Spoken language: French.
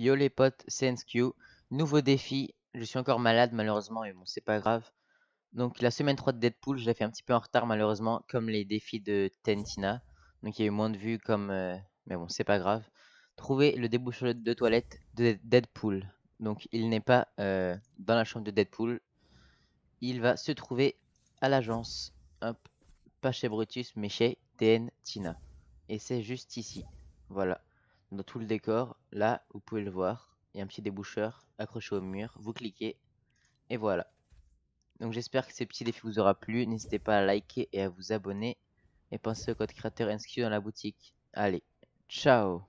Yo les potes, c'est Nouveau défi. Je suis encore malade malheureusement, mais bon, c'est pas grave. Donc la semaine 3 de Deadpool, je l'ai fait un petit peu en retard malheureusement, comme les défis de Tentina. Donc il y a eu moins de vues comme... Euh, mais bon, c'est pas grave. Trouver le débouché de toilette de Deadpool. Donc il n'est pas euh, dans la chambre de Deadpool. Il va se trouver à l'agence. Hop. Pas chez Brutus, mais chez Tentina. Et c'est juste ici. Voilà tout le décor. Là, vous pouvez le voir. Il y a un petit déboucheur accroché au mur. Vous cliquez. Et voilà. Donc j'espère que ce petit défi vous aura plu. N'hésitez pas à liker et à vous abonner. Et pensez au code créateur inscrit dans la boutique. Allez, ciao